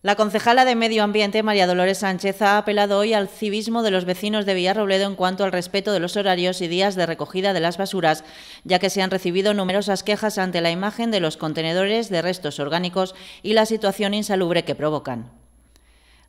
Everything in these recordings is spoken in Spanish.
La concejala de Medio Ambiente, María Dolores Sánchez, ha apelado hoy al civismo de los vecinos de Villarrobledo en cuanto al respeto de los horarios y días de recogida de las basuras, ya que se han recibido numerosas quejas ante la imagen de los contenedores de restos orgánicos y la situación insalubre que provocan.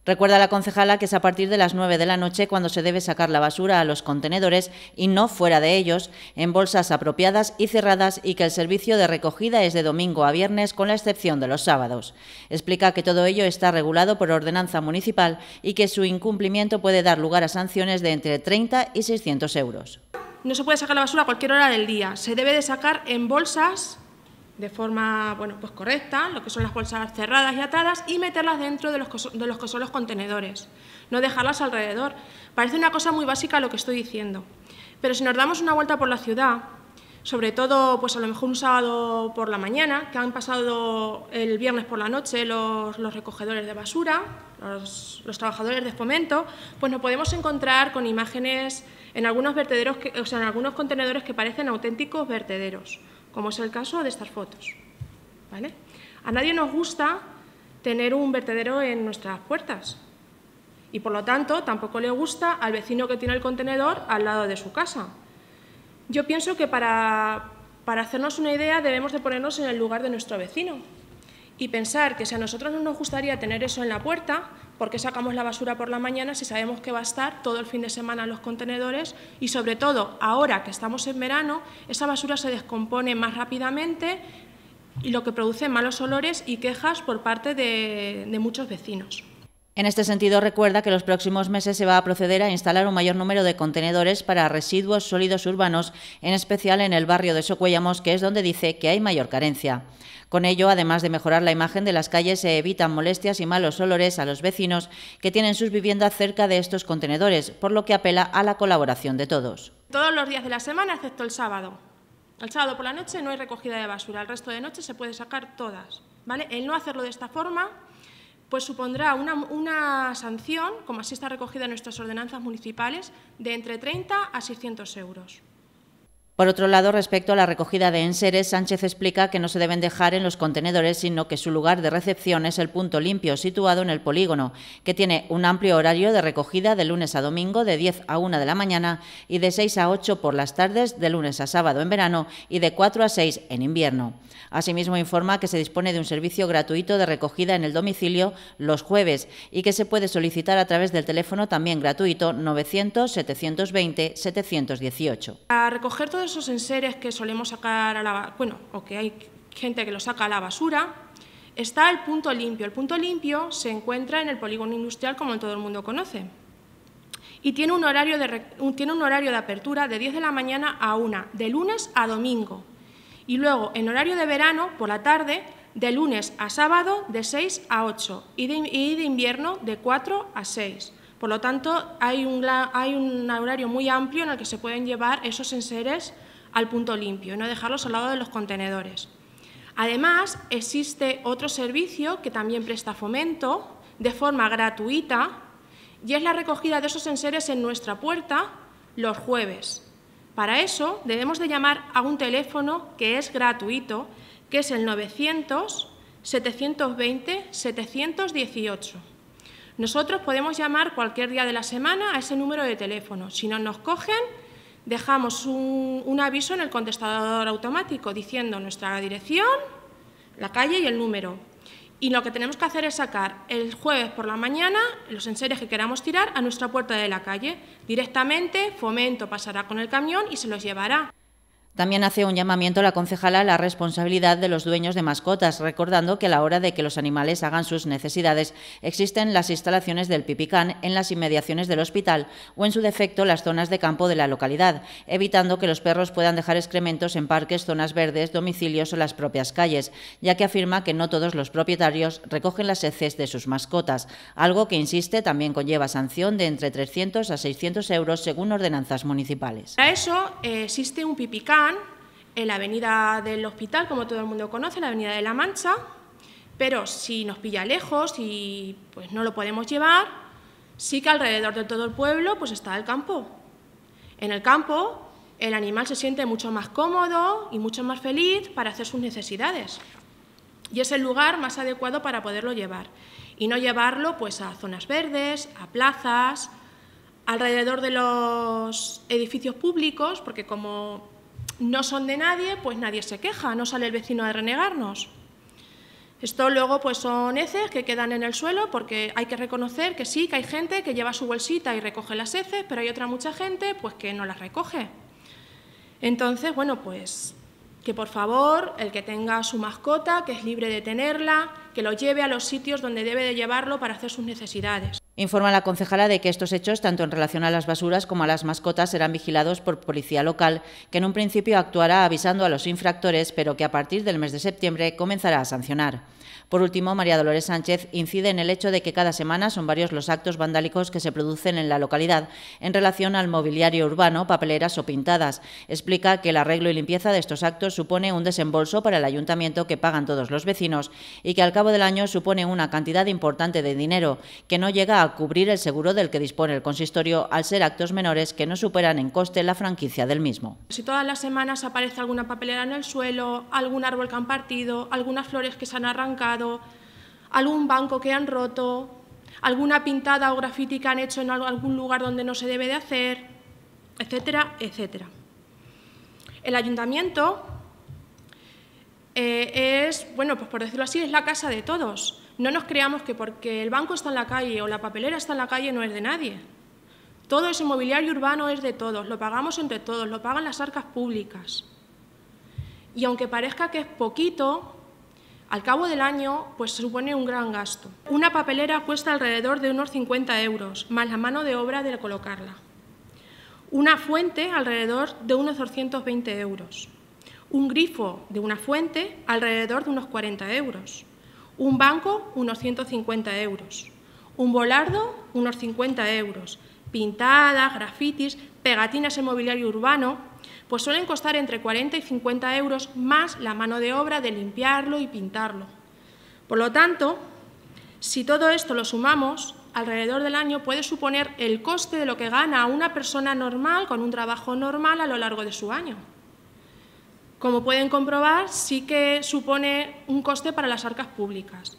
Recuerda la concejala que es a partir de las 9 de la noche cuando se debe sacar la basura a los contenedores y no fuera de ellos, en bolsas apropiadas y cerradas y que el servicio de recogida es de domingo a viernes con la excepción de los sábados. Explica que todo ello está regulado por ordenanza municipal y que su incumplimiento puede dar lugar a sanciones de entre 30 y 600 euros. No se puede sacar la basura a cualquier hora del día, se debe de sacar en bolsas de forma bueno, pues correcta, lo que son las bolsas cerradas y atadas, y meterlas dentro de los, de que son los contenedores, no dejarlas alrededor. Parece una cosa muy básica lo que estoy diciendo, pero si nos damos una vuelta por la ciudad, sobre todo pues a lo mejor un sábado por la mañana, que han pasado el viernes por la noche los, recogedores de basura, los, trabajadores de fomento, pues nos podemos encontrar con imágenes en algunos vertederos, o sea, en algunos contenedores que parecen auténticos vertederos como es el caso de estas fotos. A nadie nos gusta tener un vertedero en nuestras puertas y, por lo tanto, tampoco le gusta al vecino que tiene el contenedor al lado de su casa. Yo pienso que para, para hacernos una idea debemos de ponernos en el lugar de nuestro vecino y pensar que si a nosotros no nos gustaría tener eso en la puerta, ¿Por qué sacamos la basura por la mañana si sabemos que va a estar todo el fin de semana en los contenedores? Y sobre todo, ahora que estamos en verano, esa basura se descompone más rápidamente y lo que produce malos olores y quejas por parte de, de muchos vecinos. En este sentido, recuerda que los próximos meses se va a proceder a instalar un mayor número de contenedores para residuos sólidos urbanos, en especial en el barrio de Socuellamos, que es donde dice que hay mayor carencia. Con ello, además de mejorar la imagen de las calles, se evitan molestias y malos olores a los vecinos que tienen sus viviendas cerca de estos contenedores, por lo que apela a la colaboración de todos. Todos los días de la semana, excepto el sábado. El sábado por la noche no hay recogida de basura, el resto de noche se puede sacar todas. ¿vale? El no hacerlo de esta forma pues supondrá una, sanción, como así está recogida en nuestras ordenanzas municipales, de entre 30 a 600 euros. Por otro lado, respecto a la recogida de enseres, Sánchez explica que no se deben dejar en los contenedores, sino que su lugar de recepción es el punto limpio situado en el polígono, que tiene un amplio horario de recogida de lunes a domingo de 10 a 1 de la mañana y de 6 a 8 por las tardes de lunes a sábado en verano y de 4 a 6 en invierno. Asimismo, informa que se dispone de un servicio gratuito de recogida en el domicilio los jueves y que se puede solicitar a través del teléfono también gratuito 900 720 718. A recoger esos enseres que solemos sacar a la bueno, o que hay gente que lo saca a la basura, está el punto limpio. El punto limpio se encuentra en el polígono industrial como todo el mundo conoce. Y tiene un horario de, tiene un horario de apertura de 10 de la mañana a 1, de lunes a domingo. Y luego, en horario de verano, por la tarde, de lunes a sábado, de 6 a 8, y de invierno, de 4 a 6. Por lo tanto, hay un, horario muy amplio en el que se pueden llevar esos enseres al punto limpio y no dejarlos al lado de los contenedores. Además, existe otro servicio que también presta fomento de forma gratuita y es la recogida de esos enseres en nuestra puerta los jueves. Para eso debemos de llamar a un teléfono que es gratuito, que es el 900 720 718. Nosotros podemos llamar cualquier día de la semana a ese número de teléfono. Si no nos cogen, dejamos un, aviso en el contestador automático diciendo nuestra dirección, la calle y el número. Y lo que tenemos que hacer es sacar el jueves por la mañana los enseres que queramos tirar a nuestra puerta de la calle. Directamente Fomento pasará con el camión y se los llevará. También hace un llamamiento la concejala a la responsabilidad de los dueños de mascotas, recordando que a la hora de que los animales hagan sus necesidades existen las instalaciones del Pipicán en las inmediaciones del hospital o, en su defecto, las zonas de campo de la localidad, evitando que los perros puedan dejar excrementos en parques, zonas verdes, domicilios o las propias calles, ya que afirma que no todos los propietarios recogen las heces de sus mascotas, algo que, insiste, también conlleva sanción de entre 300 a 600 euros según ordenanzas municipales. Para eso eh, existe un Pipicán en la avenida del hospital, como todo el mundo conoce, la avenida de la Mancha, pero si nos pilla lejos y pues no lo podemos llevar, sí que alrededor de todo el pueblo pues está el campo. En el campo el animal se siente mucho más cómodo y mucho más feliz para hacer sus necesidades. Y es el lugar más adecuado para poderlo llevar y no llevarlo pues a zonas verdes, a plazas, alrededor de los edificios públicos, porque como no son de nadie, pues nadie se queja, no sale el vecino a renegarnos. Esto luego pues son heces que quedan en el suelo porque hay que reconocer que sí, que hay gente que lleva su bolsita y recoge las heces, pero hay otra mucha gente pues que no las recoge. Entonces, bueno, pues que por favor el que tenga su mascota, que es libre de tenerla, que lo lleve a los sitios donde debe de llevarlo para hacer sus necesidades. Informa la concejala de que estos hechos, tanto en relación a las basuras como a las mascotas, serán vigilados por policía local, que en un principio actuará avisando a los infractores, pero que a partir del mes de septiembre comenzará a sancionar. Por último, María Dolores Sánchez incide en el hecho de que cada semana son varios los actos vandálicos que se producen en la localidad en relación al mobiliario urbano, papeleras o pintadas. Explica que el arreglo y limpieza de estos actos supone un desembolso para el ayuntamiento que pagan todos los vecinos y que al cabo del año supone una cantidad importante de dinero que no llega a cubrir el seguro del que dispone el consistorio al ser actos menores que no superan en coste la franquicia del mismo. Si todas las semanas aparece alguna papelera en el suelo, algún árbol que han partido, algunas flores que se han arrancado, algún banco que han roto, alguna pintada o grafiti que han hecho en algún lugar donde no se debe de hacer, etcétera, etcétera. El ayuntamiento eh, es, bueno, pues por decirlo así, es la casa de todos. No nos creamos que porque el banco está en la calle o la papelera está en la calle no es de nadie. Todo ese mobiliario urbano es de todos, lo pagamos entre todos, lo pagan las arcas públicas. Y aunque parezca que es poquito, al cabo del año, pues supone un gran gasto. Una papelera cuesta alrededor de unos 50 euros, más la mano de obra de colocarla. Una fuente alrededor de unos 220 euros. Un grifo de una fuente alrededor de unos 40 euros. Un banco, unos 150 euros. Un volardo, unos 50 euros. Pintadas, grafitis, pegatinas en mobiliario urbano, pues suelen costar entre 40 y 50 euros más la mano de obra de limpiarlo y pintarlo. Por lo tanto, si todo esto lo sumamos, alrededor del año puede suponer el coste de lo que gana una persona normal con un trabajo normal a lo largo de su año. Como pueden comprobar, sí que supone un coste para las arcas públicas.